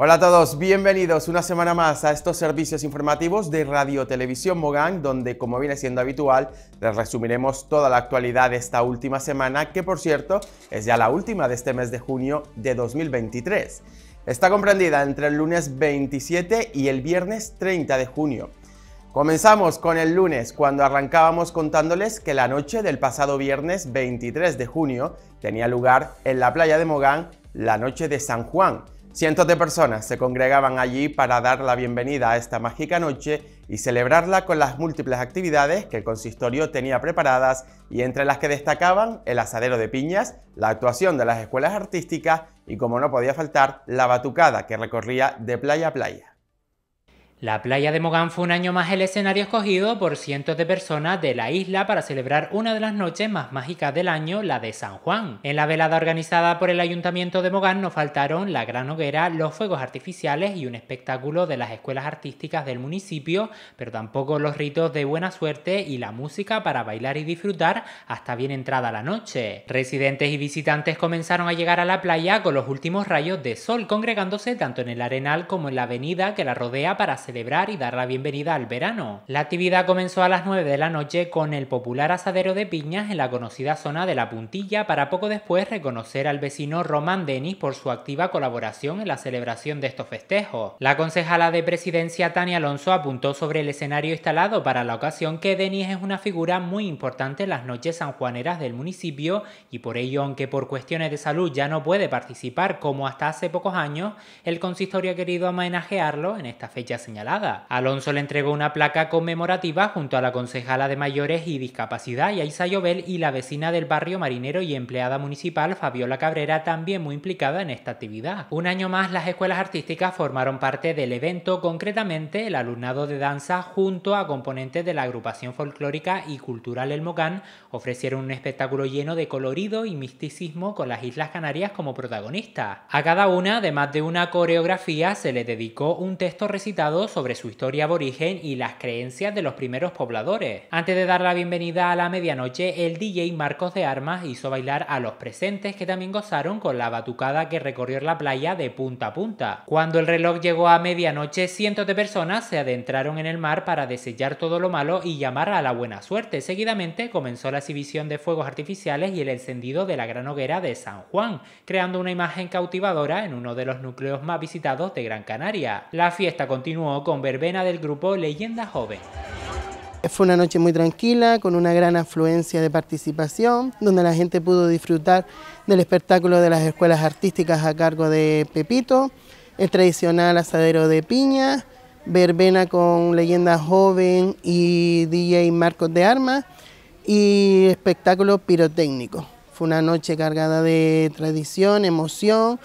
Hola a todos, bienvenidos una semana más a estos servicios informativos de Radio Televisión Mogán, donde como viene siendo habitual, les resumiremos toda la actualidad de esta última semana, que por cierto es ya la última de este mes de junio de 2023. Está comprendida entre el lunes 27 y el viernes 30 de junio. Comenzamos con el lunes, cuando arrancábamos contándoles que la noche del pasado viernes 23 de junio tenía lugar en la playa de Mogán la noche de San Juan, Cientos de personas se congregaban allí para dar la bienvenida a esta mágica noche y celebrarla con las múltiples actividades que el consistorio tenía preparadas y entre las que destacaban el asadero de piñas, la actuación de las escuelas artísticas y, como no podía faltar, la batucada que recorría de playa a playa. La playa de Mogán fue un año más el escenario escogido por cientos de personas de la isla para celebrar una de las noches más mágicas del año, la de San Juan. En la velada organizada por el Ayuntamiento de Mogán no faltaron la gran hoguera, los fuegos artificiales y un espectáculo de las escuelas artísticas del municipio, pero tampoco los ritos de buena suerte y la música para bailar y disfrutar hasta bien entrada la noche. Residentes y visitantes comenzaron a llegar a la playa con los últimos rayos de sol, congregándose tanto en el arenal como en la avenida que la rodea para celebrar y dar la bienvenida al verano. La actividad comenzó a las 9 de la noche con el popular asadero de piñas en la conocida zona de La Puntilla para poco después reconocer al vecino Román Denis por su activa colaboración en la celebración de estos festejos. La concejala de presidencia Tania Alonso apuntó sobre el escenario instalado para la ocasión que Denis es una figura muy importante en las noches sanjuaneras del municipio y por ello, aunque por cuestiones de salud ya no puede participar como hasta hace pocos años, el consistorio ha querido homenajearlo en esta fecha señalada. Alonso le entregó una placa conmemorativa junto a la concejala de mayores y discapacidad Yaisa Llobel y la vecina del barrio marinero y empleada municipal Fabiola Cabrera, también muy implicada en esta actividad. Un año más las escuelas artísticas formaron parte del evento, concretamente el alumnado de danza junto a componentes de la agrupación folclórica y cultural El Mocán, ofrecieron un espectáculo lleno de colorido y misticismo con las Islas Canarias como protagonistas. A cada una, además de una coreografía, se le dedicó un texto recitado sobre su historia aborigen y las creencias de los primeros pobladores. Antes de dar la bienvenida a la medianoche, el DJ Marcos de Armas hizo bailar a los presentes que también gozaron con la batucada que recorrió la playa de punta a punta. Cuando el reloj llegó a medianoche, cientos de personas se adentraron en el mar para desellar todo lo malo y llamar a la buena suerte. Seguidamente comenzó la exhibición de fuegos artificiales y el encendido de la gran hoguera de San Juan, creando una imagen cautivadora en uno de los núcleos más visitados de Gran Canaria. La fiesta continuó con verbena del grupo Leyenda Joven. Fue una noche muy tranquila, con una gran afluencia de participación, donde la gente pudo disfrutar del espectáculo de las escuelas artísticas a cargo de Pepito, el tradicional asadero de piña, verbena con leyenda joven y DJ Marcos de Armas y espectáculo pirotécnico. Fue una noche cargada de tradición, emoción,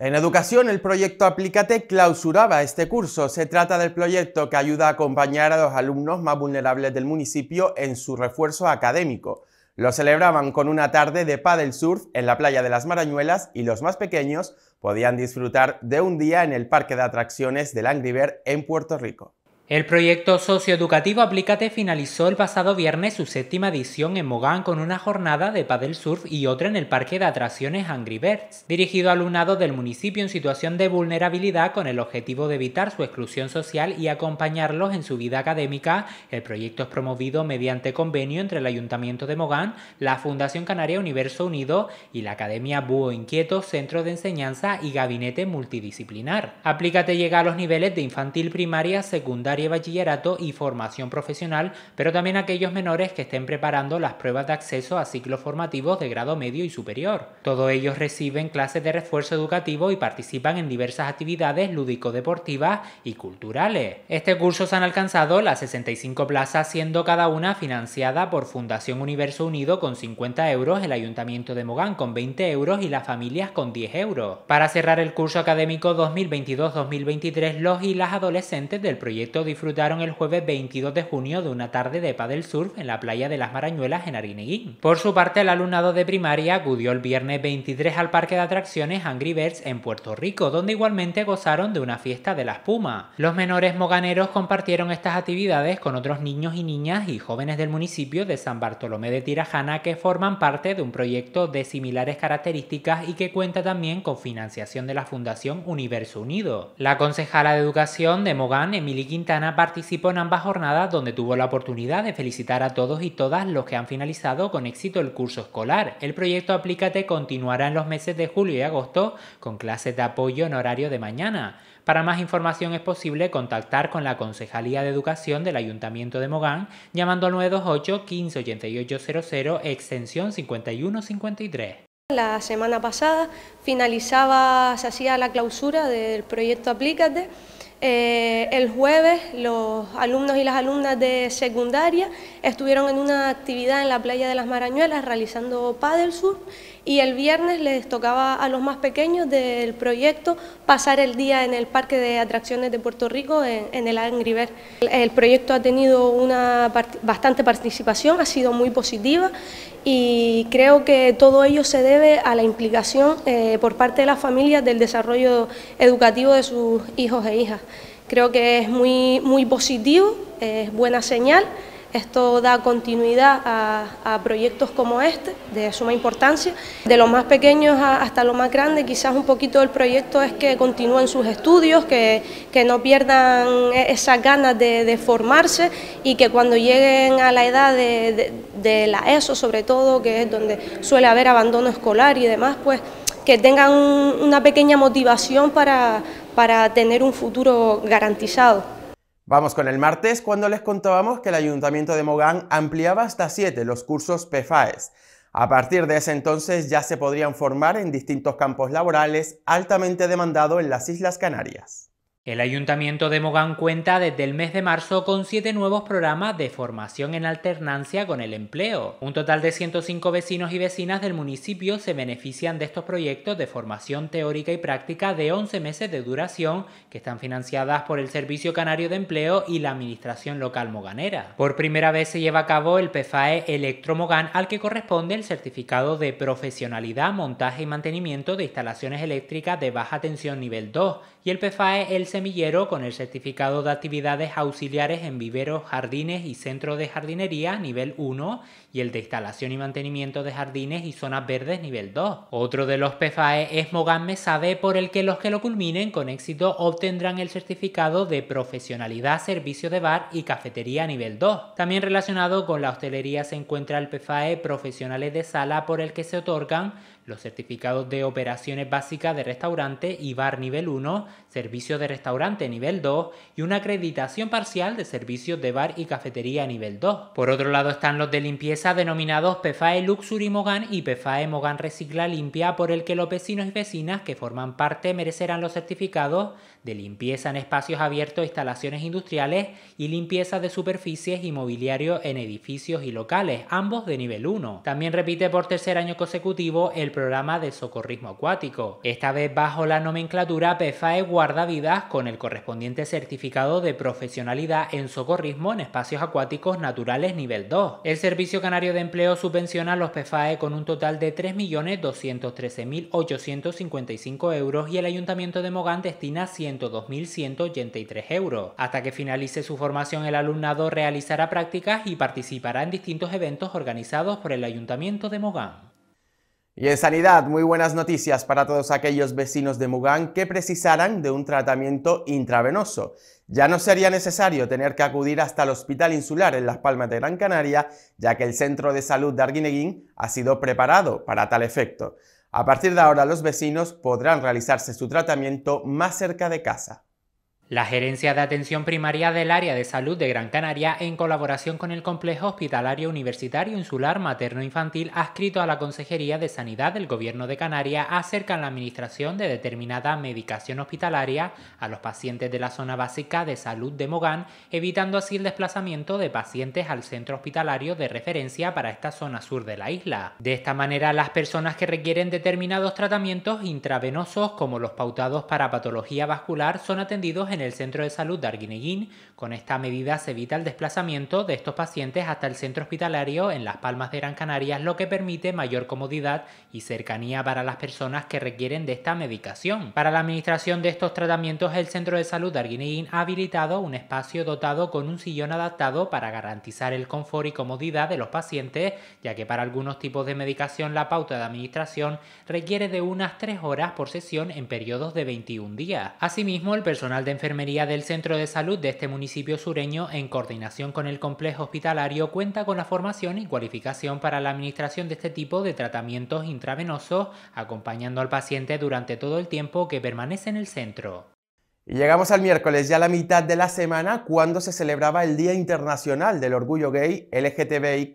en educación, el proyecto Aplícate clausuraba este curso. Se trata del proyecto que ayuda a acompañar a los alumnos más vulnerables del municipio en su refuerzo académico. Lo celebraban con una tarde de paddle surf en la playa de las Marañuelas y los más pequeños podían disfrutar de un día en el parque de atracciones del Langriver en Puerto Rico. El proyecto socioeducativo Aplícate finalizó el pasado viernes su séptima edición en Mogán con una jornada de paddle surf y otra en el Parque de Atracciones Angry Birds, dirigido a alumnado del municipio en situación de vulnerabilidad con el objetivo de evitar su exclusión social y acompañarlos en su vida académica. El proyecto es promovido mediante convenio entre el Ayuntamiento de Mogán, la Fundación Canaria Universo Unido y la Academia Búho Inquieto, Centro de Enseñanza y Gabinete Multidisciplinar. Aplícate llega a los niveles de infantil, primaria, secundaria, y bachillerato y formación profesional, pero también aquellos menores que estén preparando las pruebas de acceso a ciclos formativos de grado medio y superior. Todos ellos reciben clases de refuerzo educativo y participan en diversas actividades lúdico-deportivas y culturales. Este curso se han alcanzado las 65 plazas, siendo cada una financiada por Fundación Universo Unido con 50 euros, el Ayuntamiento de Mogán con 20 euros y las familias con 10 euros. Para cerrar el curso académico 2022-2023, los y las adolescentes del proyecto de disfrutaron el jueves 22 de junio de una tarde de paddle surf en la playa de las Marañuelas en Arineguín. Por su parte, el alumnado de primaria acudió el viernes 23 al parque de atracciones Angry Birds en Puerto Rico, donde igualmente gozaron de una fiesta de la espuma. Los menores moganeros compartieron estas actividades con otros niños y niñas y jóvenes del municipio de San Bartolomé de Tirajana que forman parte de un proyecto de similares características y que cuenta también con financiación de la Fundación Universo Unido. La concejala de Educación de Mogán, Emily Quintana, participó en ambas jornadas donde tuvo la oportunidad de felicitar a todos y todas los que han finalizado con éxito el curso escolar. El proyecto Aplícate continuará en los meses de julio y agosto con clases de apoyo en horario de mañana. Para más información es posible contactar con la Concejalía de Educación del Ayuntamiento de Mogán llamando al 928 158800 extensión 5153. La semana pasada finalizaba, se hacía la clausura del proyecto Aplícate eh, el jueves los alumnos y las alumnas de secundaria estuvieron en una actividad en la playa de las Marañuelas realizando paddle sur y el viernes les tocaba a los más pequeños del proyecto pasar el día en el Parque de Atracciones de Puerto Rico, en, el Angry El, proyecto ha tenido una bastante participación, ha sido muy positiva y creo que todo ello se debe a la implicación eh, por parte de las familias del desarrollo educativo de sus hijos e hijas. Creo que es muy, muy positivo, es buena señal. Esto da continuidad a, proyectos como este, de suma importancia. De los más pequeños hasta los más grandes, quizás un poquito del proyecto es que continúen sus estudios, que, no pierdan e, esas ganas de, formarse y que cuando lleguen a la edad de, la ESO, sobre todo, que es donde suele haber abandono escolar y demás, pues que tengan una pequeña motivación para, para tener un futuro garantizado. Vamos con el martes, cuando les contábamos que el Ayuntamiento de Mogán ampliaba hasta 7 los cursos PFAES. A partir de ese entonces ya se podrían formar en distintos campos laborales altamente demandados en las Islas Canarias. El Ayuntamiento de Mogán cuenta desde el mes de marzo con siete nuevos programas de formación en alternancia con el empleo. Un total de 105 vecinos y vecinas del municipio se benefician de estos proyectos de formación teórica y práctica de 11 meses de duración que están financiadas por el Servicio Canario de Empleo y la Administración Local Moganera. Por primera vez se lleva a cabo el PFAE Electromogán al que corresponde el certificado de profesionalidad, montaje y mantenimiento de instalaciones eléctricas de baja tensión nivel 2 y el PFAE el semillero con el certificado de actividades auxiliares en viveros, jardines y centros de jardinería nivel 1 y el de instalación y mantenimiento de jardines y zonas verdes nivel 2. Otro de los PFAE es Mogamme Sabe por el que los que lo culminen con éxito obtendrán el certificado de profesionalidad servicio de bar y cafetería nivel 2. También relacionado con la hostelería se encuentra el PFAE profesionales de sala por el que se otorgan los certificados de operaciones básicas de restaurante y bar nivel 1, Servicios de restaurante nivel 2 y una acreditación parcial de servicios de bar y cafetería nivel 2. Por otro lado están los de limpieza denominados PFAE Luxury Mogan y PFAE Mogan Recicla Limpia por el que los vecinos y vecinas que forman parte merecerán los certificados de limpieza en espacios abiertos, instalaciones industriales y limpieza de superficies y mobiliario en edificios y locales, ambos de nivel 1. También repite por tercer año consecutivo el programa de socorrismo acuático, esta vez bajo la nomenclatura PFAE Guardavidas con el correspondiente certificado de profesionalidad en socorrismo en espacios acuáticos naturales nivel 2. El Servicio Canario de Empleo subvenciona a los PFAE con un total de 3.213.855 euros y el Ayuntamiento de Mogán destina 100 2.183 euros. Hasta que finalice su formación, el alumnado realizará prácticas y participará en distintos eventos organizados por el Ayuntamiento de Mogán. Y en sanidad, muy buenas noticias para todos aquellos vecinos de Mugán que precisaran de un tratamiento intravenoso. Ya no sería necesario tener que acudir hasta el Hospital Insular en Las Palmas de Gran Canaria, ya que el Centro de Salud de Arguineguín ha sido preparado para tal efecto. A partir de ahora los vecinos podrán realizarse su tratamiento más cerca de casa. La Gerencia de Atención Primaria del Área de Salud de Gran Canaria, en colaboración con el Complejo Hospitalario Universitario Insular Materno Infantil, ha escrito a la Consejería de Sanidad del Gobierno de Canarias acerca de la administración de determinada medicación hospitalaria a los pacientes de la zona básica de salud de Mogán, evitando así el desplazamiento de pacientes al centro hospitalario de referencia para esta zona sur de la isla. De esta manera, las personas que requieren determinados tratamientos intravenosos, como los pautados para patología vascular, son atendidos en en el Centro de Salud de Arguineguín. Con esta medida se evita el desplazamiento de estos pacientes hasta el centro hospitalario en Las Palmas de Gran Canaria, lo que permite mayor comodidad y cercanía para las personas que requieren de esta medicación. Para la administración de estos tratamientos, el Centro de Salud de Arguineguín ha habilitado un espacio dotado con un sillón adaptado para garantizar el confort y comodidad de los pacientes, ya que para algunos tipos de medicación la pauta de administración requiere de unas 3 horas por sesión en periodos de 21 días. Asimismo, el personal de enfermería la enfermería del Centro de Salud de este municipio sureño, en coordinación con el complejo hospitalario, cuenta con la formación y cualificación para la administración de este tipo de tratamientos intravenosos, acompañando al paciente durante todo el tiempo que permanece en el centro. Y llegamos al miércoles, ya la mitad de la semana, cuando se celebraba el Día Internacional del Orgullo Gay LGTBIQ.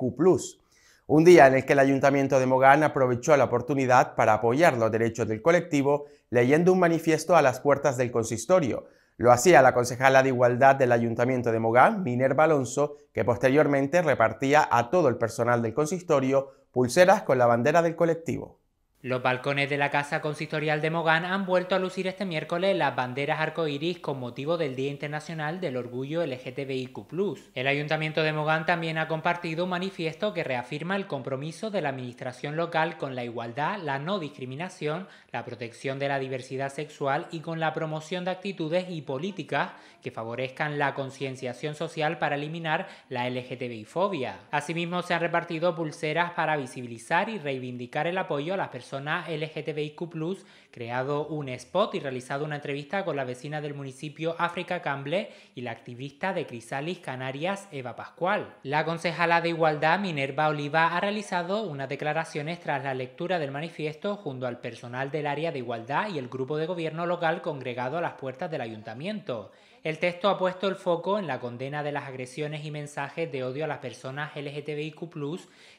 Un día en el que el Ayuntamiento de Mogán aprovechó la oportunidad para apoyar los derechos del colectivo leyendo un manifiesto a las puertas del consistorio, lo hacía la concejala de Igualdad del Ayuntamiento de Mogán, Minerva Alonso, que posteriormente repartía a todo el personal del consistorio pulseras con la bandera del colectivo. Los balcones de la Casa Consistorial de Mogán han vuelto a lucir este miércoles las banderas arcoíris con motivo del Día Internacional del Orgullo LGTBIQ+. El Ayuntamiento de Mogán también ha compartido un manifiesto que reafirma el compromiso de la administración local con la igualdad, la no discriminación, la protección de la diversidad sexual y con la promoción de actitudes y políticas que favorezcan la concienciación social para eliminar la LGTBI-fobia. Asimismo, se han repartido pulseras para visibilizar y reivindicar el apoyo a las personas LGTBIQ, creado un spot y realizado una entrevista con la vecina del municipio África Camble y la activista de Crisalis Canarias, Eva Pascual. La concejala de Igualdad, Minerva Oliva, ha realizado unas declaraciones tras la lectura del manifiesto junto al personal del área de Igualdad y el grupo de gobierno local congregado a las puertas del ayuntamiento. El texto ha puesto el foco en la condena de las agresiones y mensajes de odio a las personas LGTBIQ,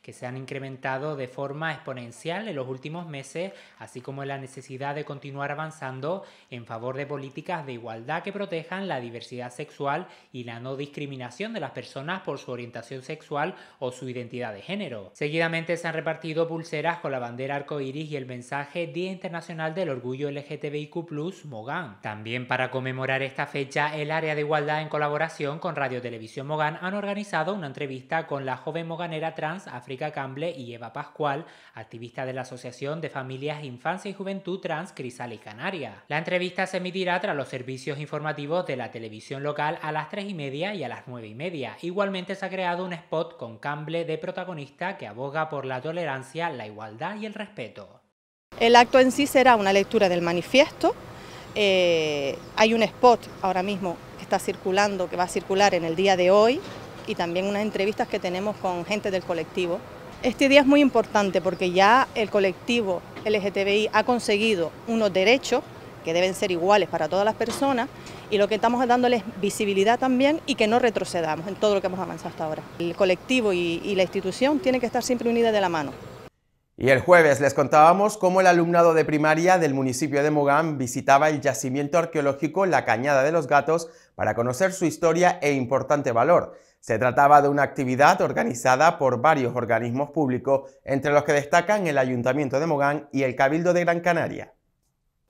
que se han incrementado de forma exponencial en los últimos meses, así como en la necesidad de continuar avanzando en favor de políticas de igualdad que protejan la diversidad sexual y la no discriminación de las personas por su orientación sexual o su identidad de género. Seguidamente se han repartido pulseras con la bandera arcoíris y el mensaje Día Internacional del Orgullo LGTBIQ+, Mogán. También para conmemorar esta fecha, el Área de Igualdad en colaboración con Radio Televisión Mogán han organizado una entrevista con la joven moganera trans africana Camble y Eva Pascual, activista de la Asociación de Familias, Infancia y Juventud Trans Crisal y Canarias. La entrevista se emitirá tras los servicios informativos de la televisión local a las 3 y media y a las 9 y media. Igualmente se ha creado un spot con Camble de protagonista que aboga por la tolerancia, la igualdad y el respeto. El acto en sí será una lectura del manifiesto. Eh, hay un spot ahora mismo que está circulando, que va a circular en el día de hoy, y también unas entrevistas que tenemos con gente del colectivo. Este día es muy importante porque ya el colectivo LGTBI ha conseguido unos derechos que deben ser iguales para todas las personas y lo que estamos dándoles visibilidad también y que no retrocedamos en todo lo que hemos avanzado hasta ahora. El colectivo y, la institución tienen que estar siempre unidas de la mano. Y el jueves les contábamos cómo el alumnado de primaria del municipio de Mogán visitaba el yacimiento arqueológico La Cañada de los Gatos para conocer su historia e importante valor. Se trataba de una actividad organizada por varios organismos públicos, entre los que destacan el Ayuntamiento de Mogán y el Cabildo de Gran Canaria.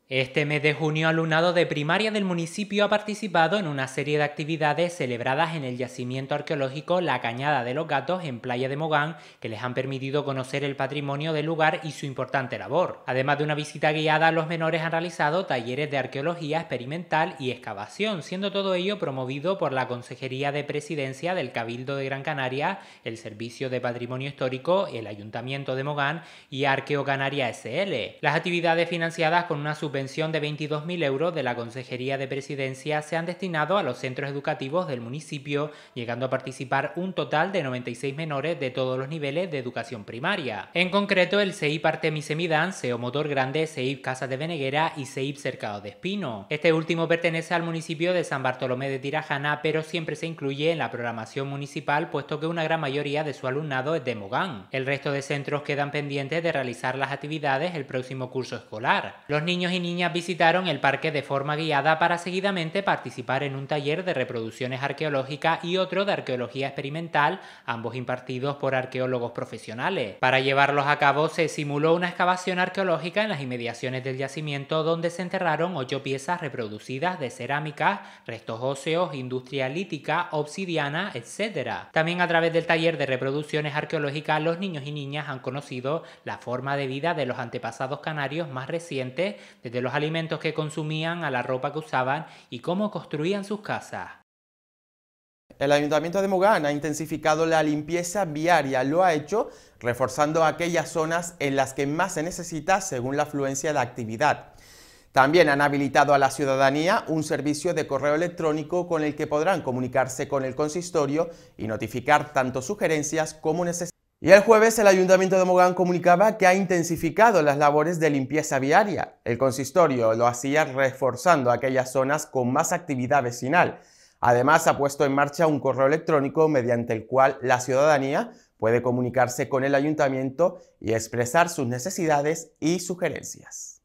Este mes de junio, alumnado de primaria del municipio ha participado en una serie de actividades celebradas en el yacimiento arqueológico La Cañada de los Gatos en Playa de Mogán, que les han permitido conocer el patrimonio del lugar y su importante labor. Además de una visita guiada, los menores han realizado talleres de arqueología experimental y excavación, siendo todo ello promovido por la Consejería de Presidencia del Cabildo de Gran Canaria, el Servicio de Patrimonio Histórico, el Ayuntamiento de Mogán y Arqueo Canaria SL. Las actividades financiadas con una super subvención de 22.000 euros de la Consejería de Presidencia se han destinado a los centros educativos del municipio, llegando a participar un total de 96 menores de todos los niveles de educación primaria. En concreto, el CEIP Artemis Emidan, CEO Motor Grande, CEIP Casas de Beneguera y CEIP Cercado de Espino. Este último pertenece al municipio de San Bartolomé de Tirajana, pero siempre se incluye en la programación municipal, puesto que una gran mayoría de su alumnado es de Mogán. El resto de centros quedan pendientes de realizar las actividades el próximo curso escolar. Los niños y niñas visitaron el parque de forma guiada para seguidamente participar en un taller de reproducciones arqueológicas y otro de arqueología experimental, ambos impartidos por arqueólogos profesionales. Para llevarlos a cabo se simuló una excavación arqueológica en las inmediaciones del yacimiento donde se enterraron ocho piezas reproducidas de cerámica, restos óseos, industria lítica, obsidiana, etc. También a través del taller de reproducciones arqueológicas los niños y niñas han conocido la forma de vida de los antepasados canarios más recientes desde de los alimentos que consumían a la ropa que usaban y cómo construían sus casas. El Ayuntamiento de Mogán ha intensificado la limpieza viaria, lo ha hecho reforzando aquellas zonas en las que más se necesita según la afluencia de actividad. También han habilitado a la ciudadanía un servicio de correo electrónico con el que podrán comunicarse con el consistorio y notificar tanto sugerencias como necesidades. Y el jueves el Ayuntamiento de Mogán comunicaba que ha intensificado las labores de limpieza viaria. El consistorio lo hacía reforzando aquellas zonas con más actividad vecinal. Además, ha puesto en marcha un correo electrónico mediante el cual la ciudadanía puede comunicarse con el ayuntamiento y expresar sus necesidades y sugerencias.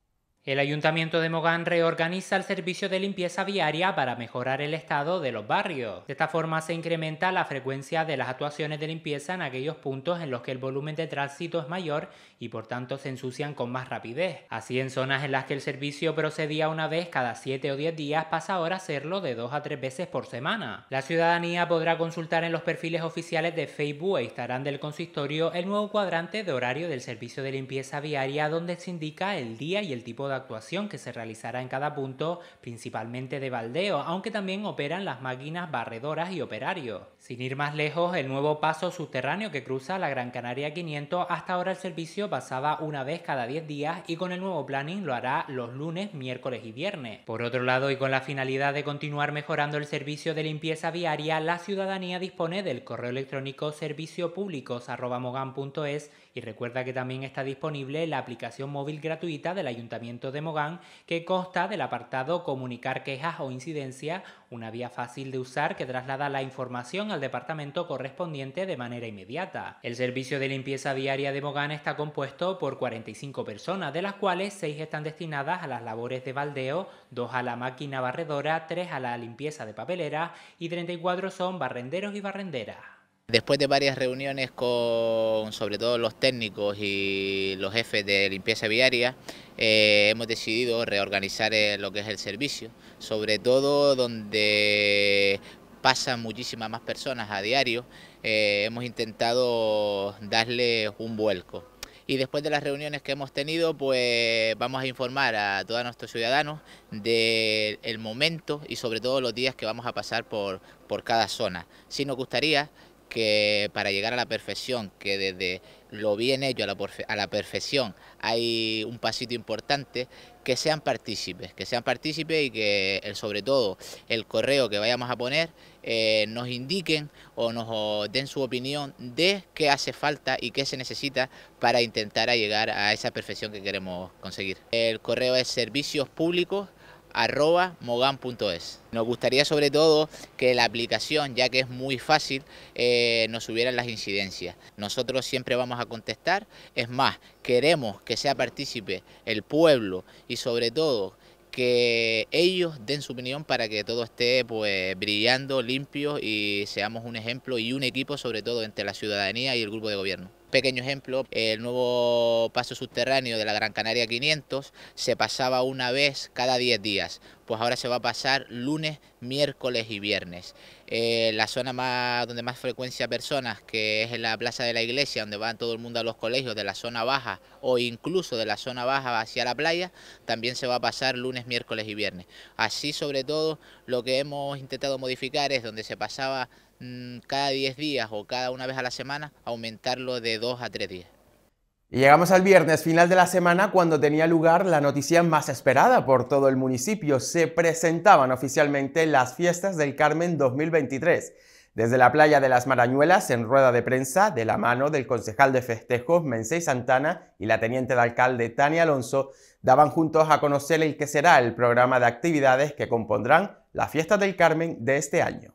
El Ayuntamiento de Mogán reorganiza el servicio de limpieza viaria para mejorar el estado de los barrios. De esta forma se incrementa la frecuencia de las actuaciones de limpieza en aquellos puntos en los que el volumen de tránsito es mayor y por tanto se ensucian con más rapidez. Así en zonas en las que el servicio procedía una vez cada 7 o 10 días pasa ahora a serlo de 2 a 3 veces por semana. La ciudadanía podrá consultar en los perfiles oficiales de Facebook e Instagram del consistorio el nuevo cuadrante de horario del servicio de limpieza viaria donde se indica el día y el tipo de de actuación que se realizará en cada punto, principalmente de baldeo, aunque también operan las máquinas barredoras y operarios. Sin ir más lejos, el nuevo paso subterráneo que cruza la Gran Canaria 500 hasta ahora el servicio pasaba una vez cada 10 días y con el nuevo planning lo hará los lunes, miércoles y viernes. Por otro lado, y con la finalidad de continuar mejorando el servicio de limpieza viaria, la ciudadanía dispone del correo electrónico serviciospublicos.mogan.es y recuerda que también está disponible la aplicación móvil gratuita del Ayuntamiento de Mogán, que consta del apartado Comunicar quejas o incidencias, una vía fácil de usar que traslada la información al departamento correspondiente de manera inmediata. El servicio de limpieza diaria de Mogán está compuesto por 45 personas, de las cuales 6 están destinadas a las labores de baldeo, 2 a la máquina barredora, 3 a la limpieza de papelera y 34 son barrenderos y barrenderas. Después de varias reuniones con sobre todo los técnicos y los jefes de limpieza viaria, eh, hemos decidido reorganizar eh, lo que es el servicio, sobre todo donde pasan muchísimas más personas a diario, eh, hemos intentado darle un vuelco y después de las reuniones que hemos tenido, pues vamos a informar a todos nuestros ciudadanos del momento y sobre todo los días que vamos a pasar por, por cada zona. Si nos gustaría que para llegar a la perfección, que desde lo bien hecho a la, perfección hay un pasito importante, que sean partícipes, que sean partícipes y que sobre todo el correo que vayamos a poner eh, nos indiquen o nos den su opinión de qué hace falta y qué se necesita para intentar llegar a esa perfección que queremos conseguir. El correo es servicios públicos arroba mogan.es. Nos gustaría sobre todo que la aplicación, ya que es muy fácil, eh, nos subieran las incidencias. Nosotros siempre vamos a contestar, es más, queremos que sea partícipe el pueblo y sobre todo que ellos den su opinión para que todo esté pues brillando, limpio y seamos un ejemplo y un equipo sobre todo entre la ciudadanía y el grupo de gobierno pequeño ejemplo, el nuevo paso subterráneo de la Gran Canaria 500 se pasaba una vez cada 10 días, pues ahora se va a pasar lunes, miércoles y viernes. Eh, la zona más, donde más frecuencia personas, que es en la plaza de la iglesia, donde van todo el mundo a los colegios de la zona baja o incluso de la zona baja hacia la playa, también se va a pasar lunes, miércoles y viernes. Así sobre todo lo que hemos intentado modificar es donde se pasaba Mm, cada 10 días o cada una vez a la semana, aumentarlo de 2 a 3 días. Y llegamos al viernes, final de la semana, cuando tenía lugar la noticia más esperada por todo el municipio. Se presentaban oficialmente las fiestas del Carmen 2023. Desde la playa de las Marañuelas, en rueda de prensa, de la mano del concejal de festejos Mensei Santana y la teniente de alcalde Tania Alonso, daban juntos a conocer el que será el programa de actividades que compondrán las fiestas del Carmen de este año.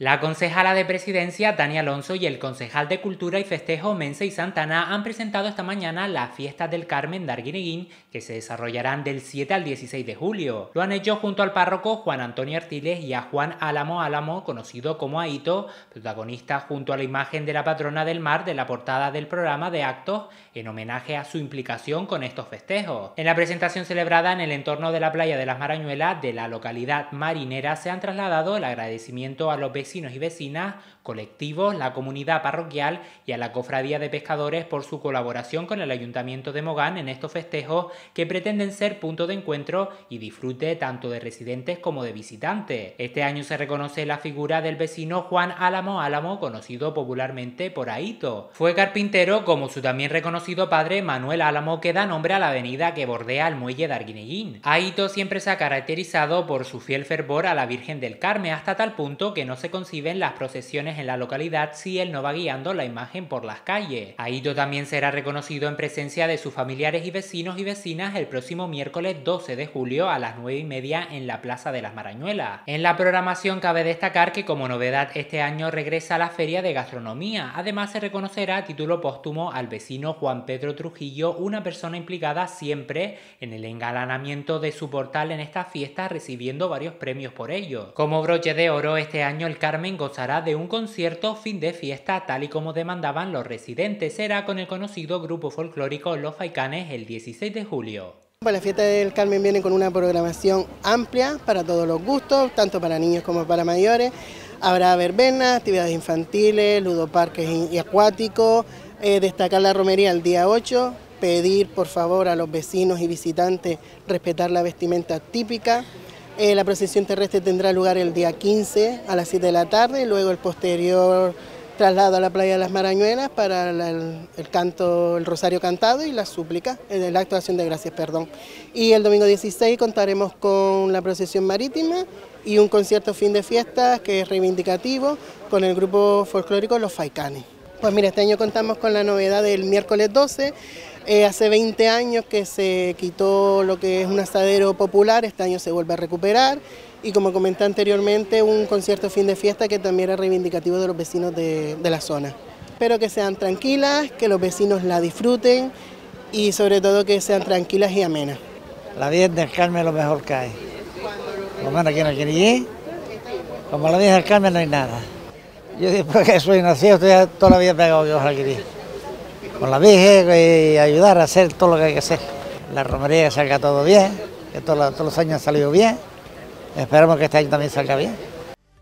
La concejala de presidencia, Dani Alonso, y el concejal de Cultura y Festejo, Mense y Santana, han presentado esta mañana las fiestas del Carmen de que se desarrollarán del 7 al 16 de julio. Lo han hecho junto al párroco Juan Antonio Artiles y a Juan Álamo Álamo, conocido como Aito, protagonista junto a la imagen de la patrona del mar de la portada del programa de actos, en homenaje a su implicación con estos festejos. En la presentación celebrada en el entorno de la playa de las Marañuelas de la localidad marinera se han trasladado el agradecimiento a los vecinos y vecinas colectivos, la comunidad parroquial y a la Cofradía de Pescadores por su colaboración con el Ayuntamiento de Mogán en estos festejos que pretenden ser punto de encuentro y disfrute tanto de residentes como de visitantes. Este año se reconoce la figura del vecino Juan Álamo Álamo, conocido popularmente por Aito. Fue carpintero como su también reconocido padre Manuel Álamo que da nombre a la avenida que bordea el muelle de Arguineguín. Aito siempre se ha caracterizado por su fiel fervor a la Virgen del Carmen hasta tal punto que no se conciben las procesiones en la localidad si él no va guiando la imagen por las calles. Aito también será reconocido en presencia de sus familiares y vecinos y vecinas el próximo miércoles 12 de julio a las 9 y media en la Plaza de las Marañuelas. En la programación cabe destacar que como novedad este año regresa a la Feria de Gastronomía. Además se reconocerá a título póstumo al vecino Juan Pedro Trujillo, una persona implicada siempre en el engalanamiento de su portal en esta fiesta recibiendo varios premios por ello. Como broche de oro este año el Carmen gozará de un cierto fin de fiesta tal y como demandaban los residentes. Será con el conocido grupo folclórico Los Faicanes el 16 de julio. Pues la fiesta del Carmen viene con una programación amplia para todos los gustos, tanto para niños como para mayores. Habrá verbenas, actividades infantiles, ludoparques y acuáticos, eh, destacar la romería el día 8, pedir por favor a los vecinos y visitantes respetar la vestimenta típica. Eh, la procesión terrestre tendrá lugar el día 15 a las 7 de la tarde y luego el posterior traslado a la playa de las Marañuelas para el, canto, el rosario cantado y la súplica, eh, la actuación de gracias, perdón. Y el domingo 16 contaremos con la procesión marítima y un concierto fin de fiestas que es reivindicativo con el grupo folclórico Los Faicanes. Pues mira, este año contamos con la novedad del miércoles 12 eh, hace 20 años que se quitó lo que es un asadero popular, este año se vuelve a recuperar y como comenté anteriormente, un concierto fin de fiesta que también era reivindicativo de los vecinos de, la zona. Espero que sean tranquilas, que los vecinos la disfruten y sobre todo que sean tranquilas y amenas. La Virgen del Carmen es lo mejor que hay. Lo que no quería, como la Virgen del Carmen no hay nada. Yo después que soy nacido, estoy toda la vida pegado que ojalá con la vieja y ayudar a hacer todo lo que hay que hacer. La romería salga todo bien, que todos, los años ha salido bien, esperamos que este año también salga bien.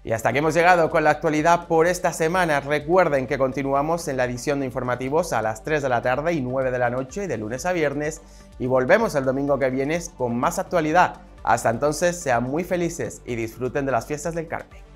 Y hasta aquí hemos llegado con la actualidad por esta semana. Recuerden que continuamos en la edición de informativos a las 3 de la tarde y 9 de la noche de lunes a viernes y volvemos el domingo que viene con más actualidad. Hasta entonces sean muy felices y disfruten de las fiestas del Carmen.